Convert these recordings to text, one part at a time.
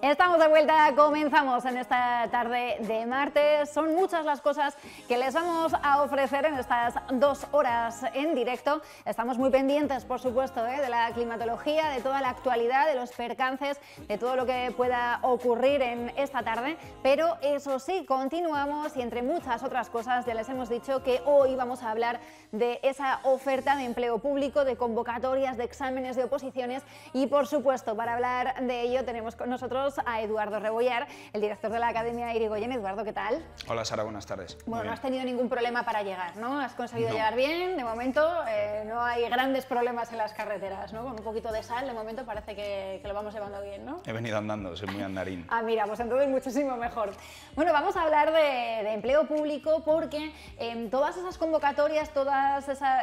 Estamos de vuelta, comenzamos en esta tarde de martes. Son muchas las cosas que les vamos a ofrecer en estas dos horas en directo. Estamos muy pendientes, por supuesto, ¿eh? de la climatología, de toda la actualidad, de los percances, de todo lo que pueda ocurrir en esta tarde. Pero eso sí, continuamos y entre muchas otras cosas ya les hemos dicho que hoy vamos a hablar de esa oferta de empleo público, de convocatorias, de exámenes, de oposiciones y, por supuesto, para hablar de ello tenemos con nosotros a Eduardo Rebollar, el director de la Academia Irigoyen. Eduardo, ¿qué tal? Hola Sara, buenas tardes. Bueno, no has tenido ningún problema para llegar, ¿no? Has conseguido llegar bien, de momento eh, no hay grandes problemas en las carreteras, ¿no? Con un poquito de sal, de momento parece que, lo vamos llevando bien, ¿no? He venido andando, soy muy andarín. ah, mira, pues entonces muchísimo mejor. Bueno, vamos a hablar de, empleo público porque em, todas esas convocatorias, todos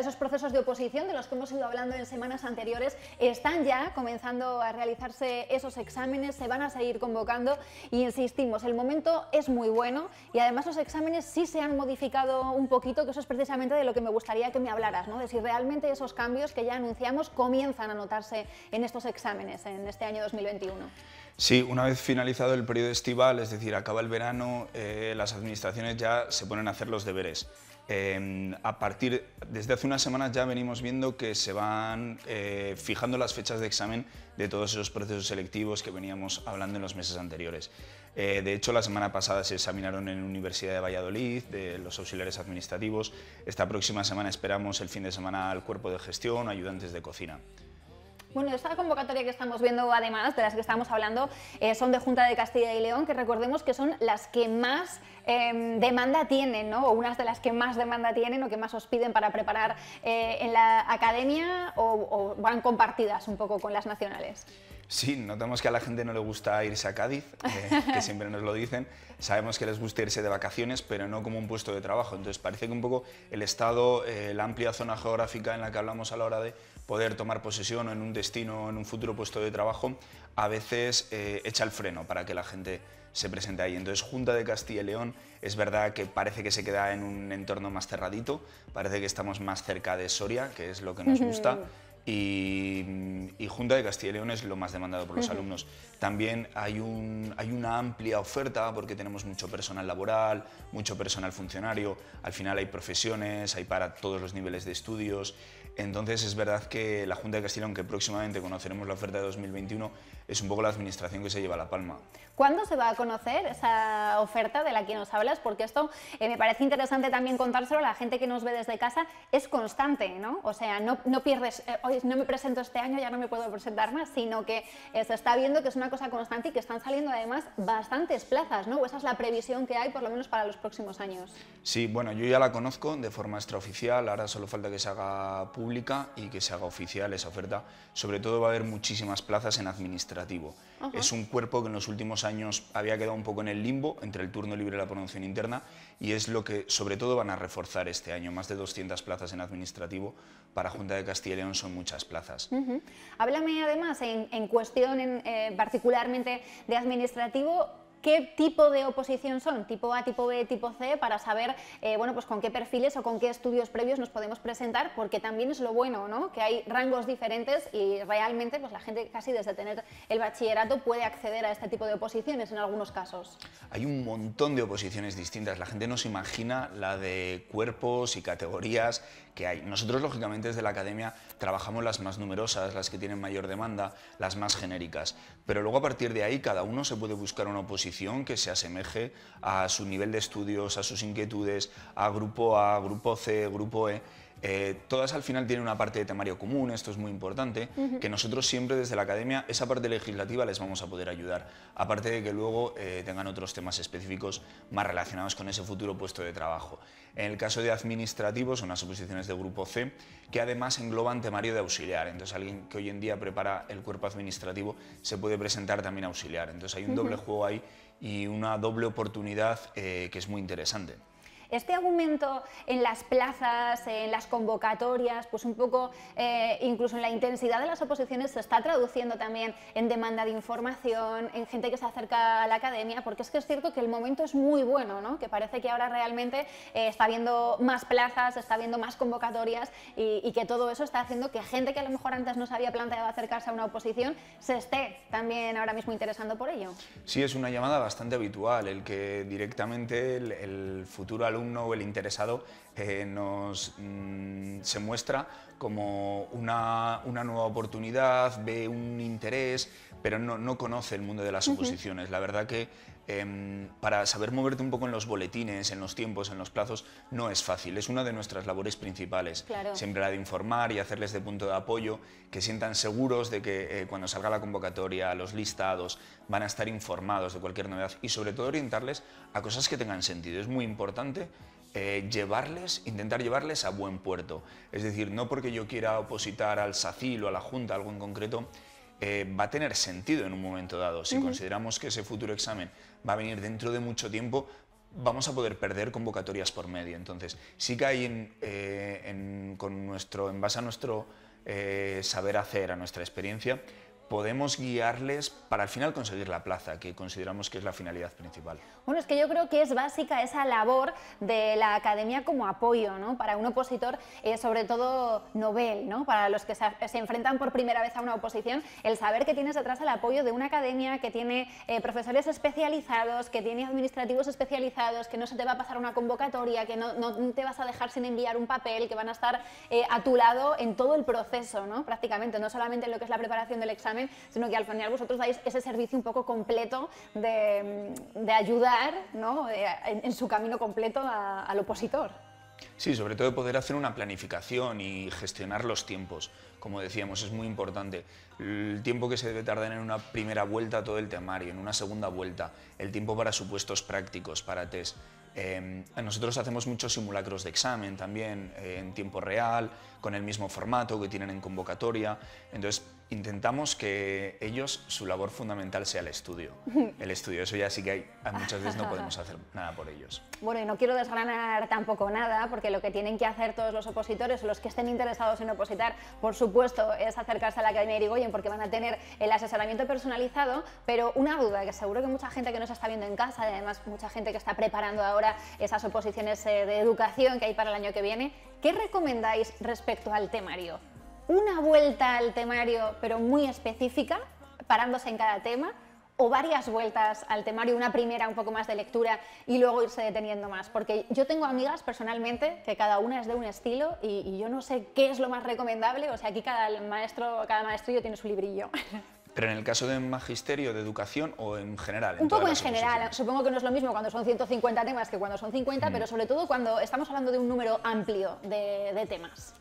esos procesos de oposición de los que hemos ido hablando en semanas anteriores, están ya comenzando a realizarse esos exámenes, se van a seguir convocando y insistimos, el momento es muy bueno y además los exámenes sí se han modificado un poquito, que eso es precisamente de lo que me gustaría que me hablaras, de si realmente esos cambios que ya anunciamos comienzan a notarse en estos exámenes en este año 2021. Sí, una vez finalizado el periodo estival, es decir, acaba el verano, eh, las administraciones ya se ponen a hacer los deberes. Em, a partir, desde hace unas semanas ya venimos viendo que se van eh, fijando las fechas de examen de todos esos procesos selectivos que veníamos hablando en los meses anteriores. Eh, de hecho, la semana pasada se examinaron en la Universidad de Valladolid, de los auxiliares administrativos. Esta próxima semana esperamos el fin de semana al cuerpo de gestión, ayudantes de cocina. Bueno, esta convocatoria que estamos viendo, además de las que estamos hablando, eh, son de Junta de Castilla y León, que recordemos que son las que más em, demanda tienen, ¿no? O unas de las que más demanda tienen o que más os piden para preparar eh, en la academia o van compartidas un poco con las nacionales. Sí, notamos que a la gente no le gusta irse a Cádiz, eh, que siempre nos lo dicen. Sabemos que les gusta irse de vacaciones, pero no como un puesto de trabajo. Entonces parece que un poco el Estado, eh, la amplia zona geográfica en la que hablamos a la hora de poder tomar posesión en un destino, en un futuro puesto de trabajo, a veces eh, echa el freno para que la gente se presente ahí. Entonces Junta de Castilla y León es verdad que parece que se queda en un entorno más cerradito, parece que estamos más cerca de Soria, que es lo que nos gusta. Mm. Y, Junta de Castilla y León es lo más demandado por los alumnos. También hay, hay una amplia oferta porque tenemos mucho personal laboral, mucho personal funcionario, al final hay profesiones, hay para todos los niveles de estudios. Entonces es verdad que la Junta de Castilla, aunque próximamente conoceremos la oferta de 2021, es un poco la administración que se lleva la palma. ¿Cuándo se va a conocer esa oferta de la que nos hablas? Porque esto eh, me parece interesante también contárselo a la gente que nos ve desde casa. Es constante, ¿no? O sea, no, pierdes, hoy eh, no me presento este año, ya no me puedo presentar más, sino que eh, se está viendo que es una cosa constante y que están saliendo además bastantes plazas, ¿no? O esa es la previsión que hay, por lo menos para los próximos años. Sí, bueno, yo ya la conozco de forma extraoficial, ahora solo falta que se haga pública y que se haga oficial esa oferta. Sobre todo va a haber muchísimas plazas en administrativo. Es un cuerpo que en los últimos años había quedado un poco en el limbo entre el turno libre y la promoción interna y es lo que sobre todo van a reforzar este año. Más de 200 plazas en administrativo para Junta de Castilla y León son muchas plazas. Háblame además en, cuestión en, eh, particularmente de administrativo qué tipo de oposición son, tipo A, tipo B, tipo C, para saber eh, bueno, pues con qué perfiles o con qué estudios previos nos podemos presentar, porque también es lo bueno, ¿no? que hay rangos diferentes y realmente pues, la gente casi desde tener el bachillerato puede acceder a este tipo de oposiciones en algunos casos. Hay un montón de oposiciones distintas, la gente no se imagina la de cuerpos y categorías que hay. Nosotros, lógicamente, desde la academia trabajamos las más numerosas, las que tienen mayor demanda, las más genéricas, pero luego a partir de ahí cada uno se puede buscar una oposición que se asemeje a su nivel de estudios, a sus inquietudes, a grupo A, grupo C, grupo E. Eh, todas al final tienen una parte de temario común, esto es muy importante, que nosotros siempre desde la academia esa parte legislativa les vamos a poder ayudar, aparte de que luego eh, tengan otros temas específicos más relacionados con ese futuro puesto de trabajo. En el caso de administrativos son las oposiciones de grupo C, que además engloban temario de auxiliar, entonces alguien que hoy en día prepara el cuerpo administrativo se puede presentar también auxiliar, entonces hay un doble juego ahí y una doble oportunidad eh, que es muy interesante. Este aumento en las plazas, en las convocatorias, pues un poco eh, incluso en la intensidad de las oposiciones se está traduciendo también en demanda de información, en gente que se acerca a la academia, porque es que es cierto que el momento es muy bueno, ¿no? que parece que ahora realmente eh, está habiendo más plazas, está habiendo más convocatorias y, que todo eso está haciendo que gente que a lo mejor antes no se había planteado acercarse a una oposición se esté también ahora mismo interesando por ello. Sí, es una llamada bastante habitual, el que directamente el, el futuro alumno no el interesado eh, nos, mm, se muestra como una, una, nueva oportunidad, ve un interés, pero no, conoce el mundo de las oposiciones. La verdad que Em, para saber moverte un poco en los boletines, en los tiempos, en los plazos, no es fácil. Es una de nuestras labores principales. Siempre la de informar y hacerles de punto de apoyo, que sientan seguros de que eh, cuando salga la convocatoria, los listados, van a estar informados de cualquier novedad y sobre todo orientarles a cosas que tengan sentido. Es muy importante eh, llevarles, intentar llevarles a buen puerto. Es decir, no porque yo quiera opositar al SACIL o a la Junta, algo en concreto, eh, va a tener sentido en un momento dado. Si consideramos que ese futuro examen va a venir dentro de mucho tiempo, vamos a poder perder convocatorias por medio. Entonces, sí que hay en, eh, con nuestro, en base a nuestro eh, saber hacer, a nuestra experiencia, podemos guiarles para al final conseguir la plaza, que consideramos que es la finalidad principal. Bueno, es que yo creo que es básica esa labor de la academia como apoyo, ¿no? Para un opositor, eh, sobre todo Nobel, ¿no? Para los que se, enfrentan por primera vez a una oposición, el saber que tienes detrás el apoyo de una academia que tiene eh, profesores especializados, que tiene administrativos especializados, que no se te va a pasar una convocatoria, que no, te vas a dejar sin enviar un papel, que van a estar eh, a tu lado en todo el proceso, ¿no? Prácticamente, no solamente en lo que es la preparación del examen, sino que al final vosotros dais ese servicio un poco completo de, mm, ayudar ¿no? Eh, en, su camino completo al opositor. Sí, sobre todo poder hacer una planificación y gestionar los tiempos. Como decíamos, es muy importante. El tiempo que se debe tardar en una primera vuelta todo el temario, en una segunda vuelta, el tiempo para supuestos prácticos, para test. Em, nosotros hacemos muchos simulacros de examen también eh, en tiempo real, con el mismo formato que tienen en convocatoria. Entonces, intentamos que ellos, su labor fundamental sea el estudio. El estudio, eso ya sí que hay, muchas veces no podemos hacer nada por ellos. Bueno, y no quiero desgranar tampoco nada, porque lo que tienen que hacer todos los opositores los que estén interesados en opositar, por supuesto, es acercarse a la Academia Erigoyen porque van a tener el asesoramiento personalizado, pero una duda que seguro que mucha gente que nos está viendo en casa, y además mucha gente que está preparando ahora esas oposiciones eh, de educación que hay para el año que viene, ¿qué recomendáis respecto al temario? una vuelta al temario, pero muy específica, parándose en cada tema, o varias vueltas al temario, una primera un poco más de lectura y luego irse deteniendo más. Porque yo tengo amigas personalmente que cada una es de un estilo y, yo no sé qué es lo más recomendable. O sea, aquí cada maestro, cada maestrillo tiene su librillo. Pero en el caso de magisterio, de educación o en general. un poco en general. Supongo que no es lo mismo cuando son 150 temas que cuando son 50, mm. pero sobre todo cuando estamos hablando de un número amplio de temas.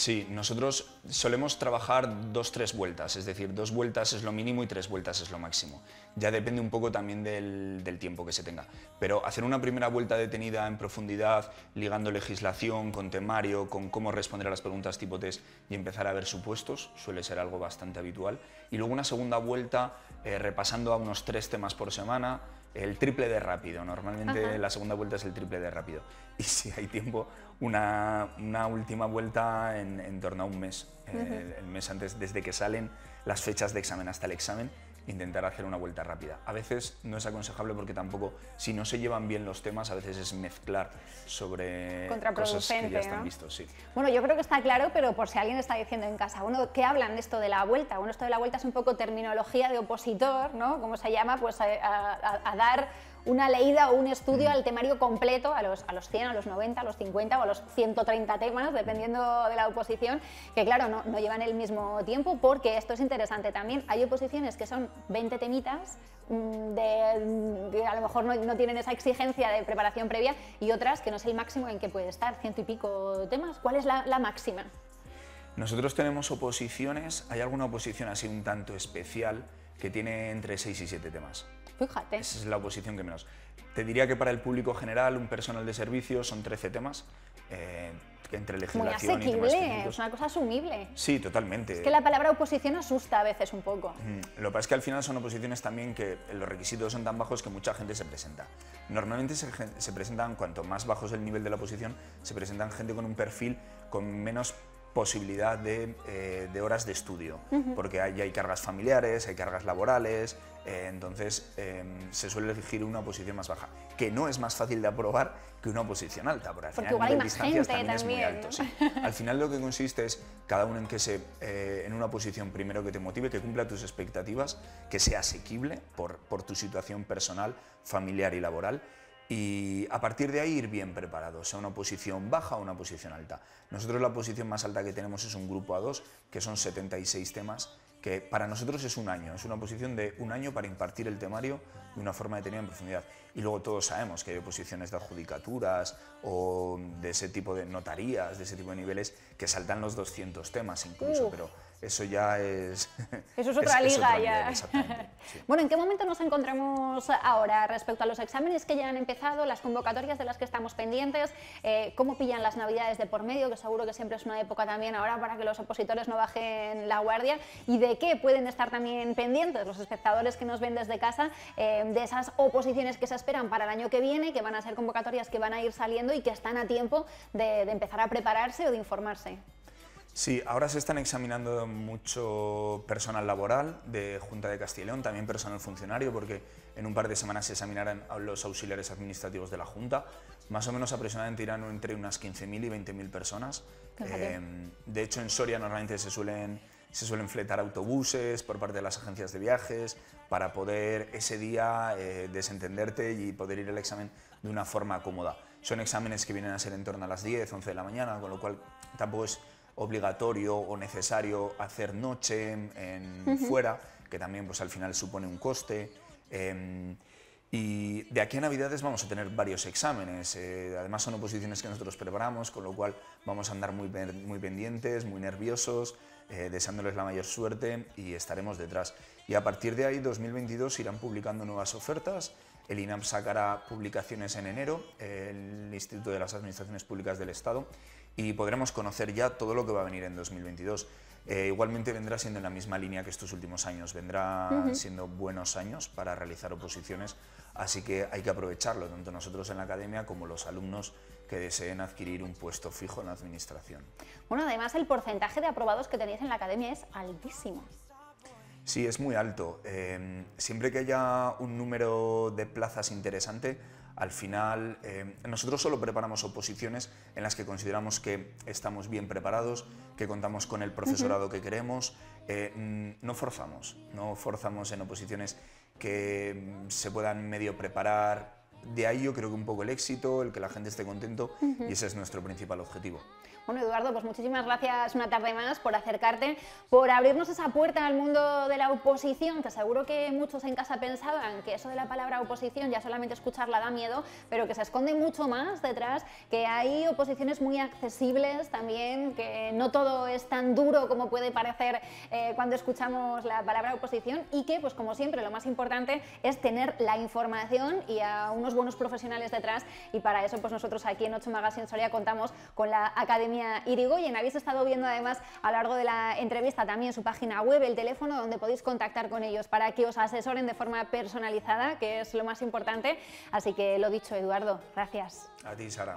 Sí, nosotros solemos trabajar dos, tres vueltas, es decir, dos vueltas es lo mínimo y tres vueltas es lo máximo. Ya depende un poco también del, tiempo que se tenga. Pero hacer una primera vuelta detenida en profundidad, ligando legislación con temario, con cómo responder a las preguntas tipo test y empezar a ver supuestos, suele ser algo bastante habitual. Y luego una segunda vuelta eh, repasando a unos tres temas por semana, el triple de rápido. Normalmente la segunda vuelta es el triple de rápido. Y si hay tiempo, una, última vuelta en, torno a un mes. Eh, el, mes antes, desde que salen las fechas de examen hasta el examen intentar hacer una vuelta rápida. A veces no es aconsejable porque tampoco, si no se llevan bien los temas, a veces es mezclar sobre cosas que ya están vistos. Bueno, yo creo que está claro, pero por si alguien está diciendo en casa, uno, ¿qué hablan de esto de la vuelta? Bueno, esto de la vuelta es un poco terminología de opositor, ¿no? ¿Cómo se llama? Pues a dar una leída o un estudio mm. al temario completo, a los, 100, a los 90, a los 50 o a los 130 temas, dependiendo de la oposición, que claro, no, llevan el mismo tiempo, porque esto es interesante también. Hay oposiciones que son 20 temitas, mm, de, mm, a lo mejor no, tienen esa exigencia de preparación previa y otras que no es el máximo en que puede estar, ciento y pico temas. ¿Cuál es la máxima? Nosotros tenemos oposiciones, hay alguna oposición así un tanto especial que tiene entre 6 y 7 temas. Fíjate. Esa es la oposición que menos. Te diría que para el público general, un personal de servicio, son 13 temas. Eh, entre legislación Muy asequible, y es una cosa asumible. Sí, totalmente. Es que la palabra oposición asusta a veces un poco. Mm, lo que pasa es que al final son oposiciones también que los requisitos son tan bajos que mucha gente se presenta. Normalmente se, se presentan, cuanto más bajo es el nivel de la oposición, se presentan gente con un perfil con menos posibilidad eh, de, horas de estudio, porque hay, hay, cargas familiares, hay cargas laborales, eh, entonces eh, se suele elegir una posición más baja, que no es más fácil de aprobar que una posición alta, porque al porque final distancias también, es muy Al final lo que consiste es cada uno en que se en una posición primero que te motive, que cumpla tus expectativas, que sea asequible por, por tu situación personal, familiar y laboral, y a partir de ahí ir bien preparados, sea una posición baja o una posición alta. Nosotros la posición más alta que tenemos es un grupo a dos, que son 76 temas, que para nosotros es un año, es una posición de un año para impartir el temario de una forma detenida en profundidad. Y luego todos sabemos que hay posiciones de adjudicaturas o de ese tipo de notarías, de ese tipo de niveles, que saltan los 200 temas incluso, pero eso ya es... Eso es otra liga ya. Bueno, ¿en qué momento nos encontramos ahora respecto a los exámenes que ya han empezado, las convocatorias de las que estamos pendientes, eh, cómo pillan las navidades de por medio, que seguro que siempre es una época también ahora para que los opositores no bajen la guardia, y de qué pueden estar también pendientes los espectadores que nos ven desde casa, eh, de esas oposiciones que se esperan para el año que viene, que van a ser convocatorias que van a ir saliendo y que están a tiempo de empezar a prepararse o de informarse? Sí, ahora se están examinando mucho personal laboral de Junta de Castilla León, también personal funcionario, porque en un par de semanas se examinarán los auxiliares administrativos de la Junta. Más o menos aproximadamente irán entre unas 15.000 y 20.000 personas. Em, de hecho, en Soria normalmente se suelen, se suelen fletar autobuses por parte de las agencias de viajes para poder ese día eh, desentenderte y poder ir al examen de una forma cómoda. Son exámenes que vienen a ser en torno a las 10, 11 de la mañana, con lo cual tampoco es obligatorio o necesario hacer noche en, fuera, que también pues, al final supone un coste. Em, y de aquí a Navidades vamos a tener varios exámenes. Eh, además son oposiciones que nosotros preparamos, con lo cual vamos a andar muy, pendientes, muy nerviosos, eh, deseándoles la mayor suerte y estaremos detrás. Y a partir de ahí, 2022, irán publicando nuevas ofertas. El INAM sacará publicaciones en enero, el Instituto de las Administraciones Públicas del Estado, y podremos conocer ya todo lo que va a venir en 2022. Eh, igualmente vendrá siendo en la misma línea que estos últimos años, vendrá siendo buenos años para realizar oposiciones, así que hay que aprovecharlo, tanto nosotros en la academia como los alumnos que deseen adquirir un puesto fijo en la administración. Bueno, además el porcentaje de aprobados que tenéis en la academia es altísimo. Sí, es muy alto. Eh, siempre que haya un número de plazas interesante, al final, eh, nosotros solo preparamos oposiciones en las que consideramos que estamos bien preparados, que contamos con el profesorado que queremos. Eh, mm, no forzamos, no forzamos en oposiciones que mm, se puedan medio preparar. De ahí yo creo que un poco el éxito, el que la gente esté contento, y ese es nuestro principal objetivo. Bueno, Eduardo, pues muchísimas gracias una tarde más por acercarte, por abrirnos esa puerta al mundo de la oposición, que seguro que muchos en casa pensaban que eso de la palabra oposición ya solamente escucharla da miedo, pero que se esconde mucho más detrás, que hay oposiciones muy accesibles también, que no todo es tan duro como puede parecer eh, cuando escuchamos la palabra oposición y que, pues como siempre, lo más importante es tener la información y a unos buenos profesionales detrás y para eso pues nosotros aquí en 8 Magazine Soria contamos con la Academia y Irigoyen. Habéis estado viendo además a lo largo de la entrevista también su página web, el teléfono donde podéis contactar con ellos para que os asesoren de forma personalizada, que es lo más importante. Así que lo dicho, Eduardo, gracias. A ti, Sara,